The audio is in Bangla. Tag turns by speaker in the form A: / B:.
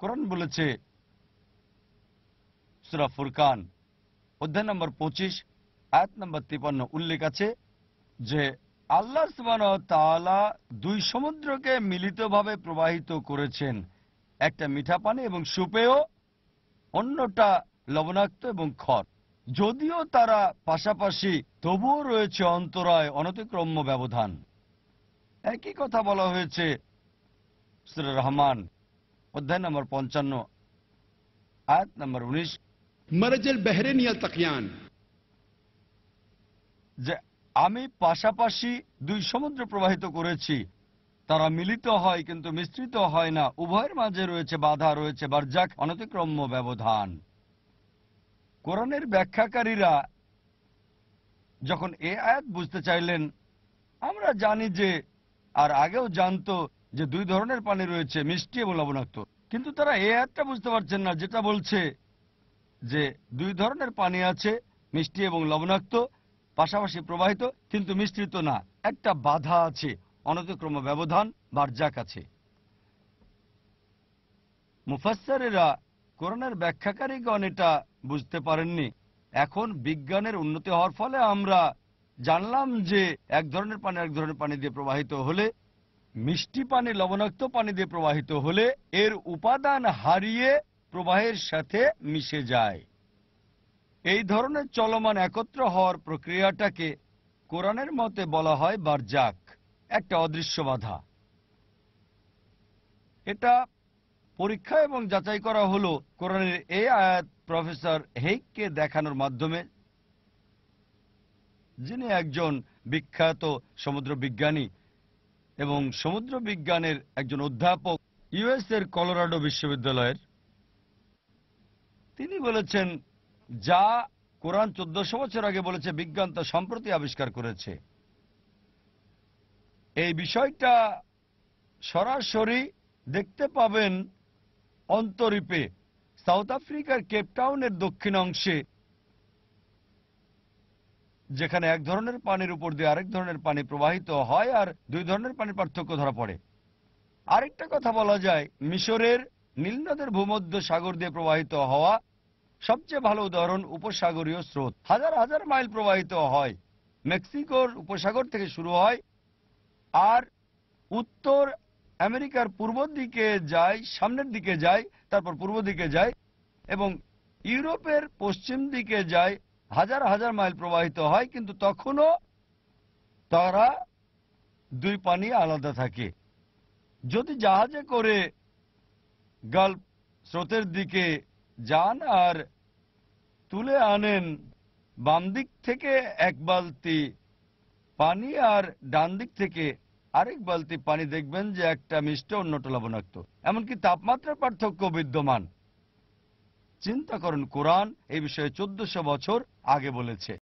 A: কোরআন বলেছে ফুরকান অধ্যায় নম্বর পঁচিশ আয়াত নম্বর তিপান্ন উল্লেখ আছে যে আল্লাহ দুই সমুদ্রকে মিলিতভাবে প্রবাহিত করেছেন একটা মিঠা পানি এবং সুপেয় অন্যটা লবণাক্ত এবং খর যদিও তারা পাশাপাশি তবুও রয়েছে অন্তরায় অনতিক্রম্য ব্যবধান একই কথা বলা হয়েছে সুর রহমান অধ্যায় নম্বর পঞ্চান্ন আয়াত নম্বর উনিশ মারাজের বেহরেনিয়া তাকিয়ান যে আমি পাশাপাশি দুই সমুদ্র প্রবাহিত করেছি তারা মিলিত হয় কিন্তু মিশ্রিত হয় না উভয়ের মাঝে রয়েছে বাধা রয়েছে বার্জাক অনতিক্রম্য ব্যবধান কোরআনের ব্যাখ্যাকারীরা যখন এ আয়াত বুঝতে চাইলেন আমরা জানি যে আর আগেও জানতো যে দুই ধরনের পানি রয়েছে মিষ্টি এবং লবণাক্ত কিন্তু তারা এ একটা বুঝতে পারছেন না যেটা বলছে যে দুই ধরনের পানি আছে মিষ্টি এবং লবণাক্ত পাশাপাশি প্রবাহিত কিন্তু মিশ্রিত না একটা বাধা আছে অনতিক্রম ব্যবধান বার্জাক আছে মুফাসারেরা করোনার ব্যাখ্যাকারীগণ এটা বুঝতে পারেননি এখন বিজ্ঞানের উন্নতি হওয়ার ফলে আমরা জানলাম যে এক ধরনের পানি এক ধরনের পানি দিয়ে প্রবাহিত হলে মিষ্টি পানি লবণাক্ত পানি দিয়ে প্রবাহিত হলে এর উপাদান হারিয়ে প্রবাহের সাথে মিশে যায় এই ধরনের চলমান একত্র হওয়ার প্রক্রিয়াটাকে কোরআনের মতে বলা হয় বারজাক একটা অদৃশ্য বাধা এটা পরীক্ষা এবং যাচাই করা হলো কোরআনের এই আয়াত প্রফেসর হেইককে দেখানোর মাধ্যমে যিনি একজন বিখ্যাত সমুদ্র বিজ্ঞানী এবং সমুদ্র বিজ্ঞানের একজন অধ্যাপক ইউএস এর কলোরাডো বিশ্ববিদ্যালয়ের তিনি বলেছেন যা কোরআন চোদ্দশো বছর আগে বলেছে বিজ্ঞান তা সম্প্রতি আবিষ্কার করেছে এই বিষয়টা সরাসরি দেখতে পাবেন অন্তরীপে সাউথ আফ্রিকার কেপটাউনের দক্ষিণ অংশে যেখানে এক ধরনের পানির উপর দিয়ে আরেক ধরনের পানি প্রবাহিত হয় আর দুই ধরনের পানির পার্থক্য ধরা পড়ে আরেকটা কথা বলা যায় মিশরের নীল নদের ভূমধ্য সাগর দিয়ে প্রবাহিত হওয়া সবচেয়ে ভালো উদাহরণ উপসাগরীয় স্রোত হাজার হাজার মাইল প্রবাহিত হয় মেক্সিকোর উপসাগর থেকে শুরু হয় আর উত্তর আমেরিকার পূর্ব দিকে যায় সামনের দিকে যায় তারপর পূর্ব দিকে যায় এবং ইউরোপের পশ্চিম দিকে যায় হাজার হাজার মাইল প্রবাহিত হয় কিন্তু তখনও তারা দুই পানি আলাদা থাকে যদি জাহাজে করে গাল্প স্রোতের দিকে যান আর তুলে আনেন বাম দিক থেকে এক বালতি পানি আর ডান দিক থেকে আরেক বালতি পানি দেখবেন যে একটা মিষ্ট অন্যটা লবণাক্ত এমনকি তাপমাত্রার পার্থক্য বিদ্যমান চিন্তা করুন কোরআন এই বিষয়ে চোদ্দশো বছর আগে বলেছে